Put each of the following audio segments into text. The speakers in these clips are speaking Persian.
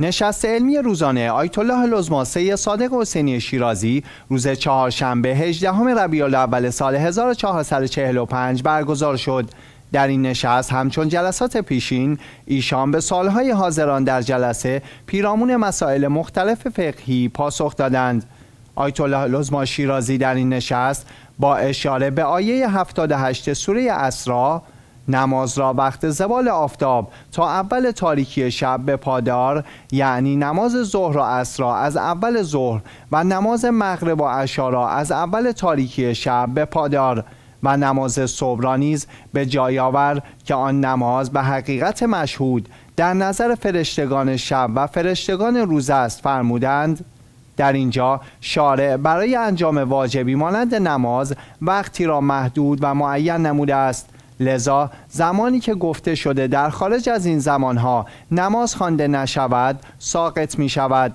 نشست علمی روزانه آیت الله لزماسه صادق حسینی شیرازی روز چهارشنبه 18 ربیع الاول سال 1445 برگزار شد در این نشست همچون جلسات پیشین ایشان به سالهای حاضران در جلسه پیرامون مسائل مختلف فقهی پاسخ دادند آیت الله لزما شیرازی در این نشست با اشاره به آیه 78 سوره اسرا نماز را وقت زوال آفتاب تا اول تاریکی شب به پادار یعنی نماز ظهر و عصر را از اول ظهر و نماز مغرب و عشا را از اول تاریکی شب به پادار و نماز صبح را نیز به جای آور که آن نماز به حقیقت مشهود در نظر فرشتگان شب و فرشتگان روز است فرمودند در اینجا شارع برای انجام واجبی مانند نماز وقتی را محدود و معین نموده است لذا زمانی که گفته شده در خارج از این زمانها نماز خوانده نشود ساقط می شود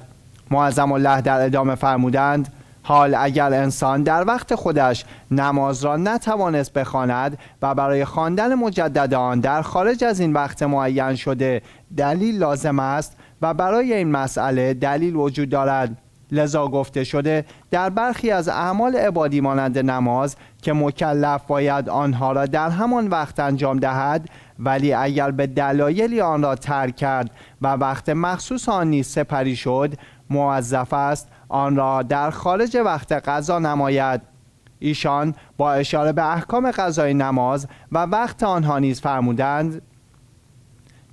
معظم الله در ادامه فرمودند حال اگر انسان در وقت خودش نماز را نتوانست بخواند و برای خواندن مجدد آن در خارج از این وقت معین شده دلیل لازم است و برای این مسئله دلیل وجود دارد لذا گفته شده در برخی از اعمال عبادی مانند نماز که مکلف باید آنها را در همان وقت انجام دهد ولی اگر به دلایلی آن را ترک کرد و وقت مخصوص آن نیز سپری شد موظف است آن را در خارج وقت غذا نماید ایشان با اشاره به احکام غذای نماز و وقت آنها نیز فرمودند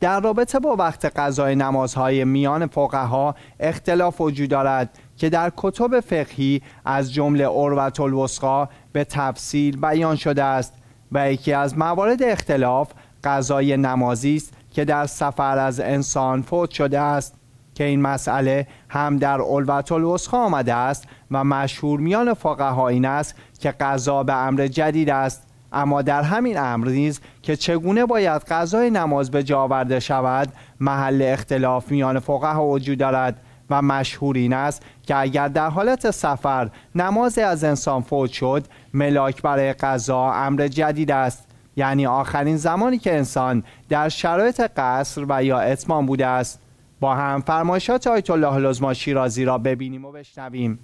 در رابطه با وقت غذای نمازهای میان فقها اختلاف وجود دارد که در کتب فقهی از جمله اروت الوسقا به تفصیل بیان شده است و یکی از موارد اختلاف قضای نمازی است که در سفر از انسان فوت شده است که این مسئله هم در اروت الوسخا آمده است و مشهور میان فقها این است که قضا به امر جدید است اما در همین امر نیز که چگونه باید غذای نماز به جا آورده شود محل اختلاف میان فقها وجود دارد و مشهور این است که اگر در حالت سفر نماز از انسان فوت شد ملاک برای قضا امر جدید است یعنی آخرین زمانی که انسان در شرایط قصر و یا اتمام بوده است با هم فرمایشات آیت الله لزما شیرازی را ببینیم و بشنویم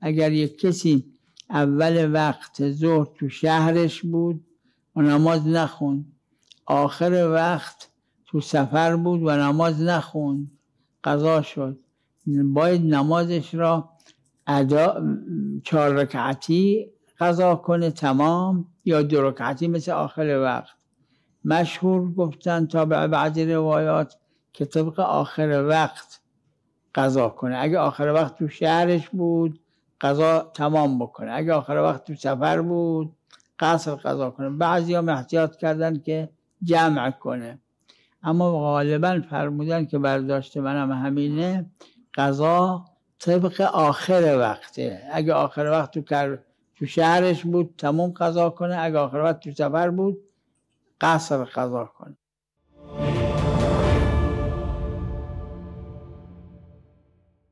اگر یک کسی اول وقت ظهر تو شهرش بود و نماز نخون آخر وقت تو سفر بود و نماز نخون قضا شد باید نمازش را ادا چهار رکعتی قضا کنه تمام یا دو رکعتی مثل آخر وقت مشهور گفتن تا بعد بعضی روایات که طبق آخر وقت قضا کنه اگه آخر وقت تو شهرش بود قضا تمام بکنه اگه آخر وقت تو سفر بود قصر قضا کنه بعضی هم احتیاط کردن که جمع کنه اما غالبا فرمودن که برداشت منم همینه قضا طبق آخر وقته اگه آخر وقت تو, تو شهرش بود تمام قضا کنه اگه آخر وقت تو سفر بود قصر قضا کنه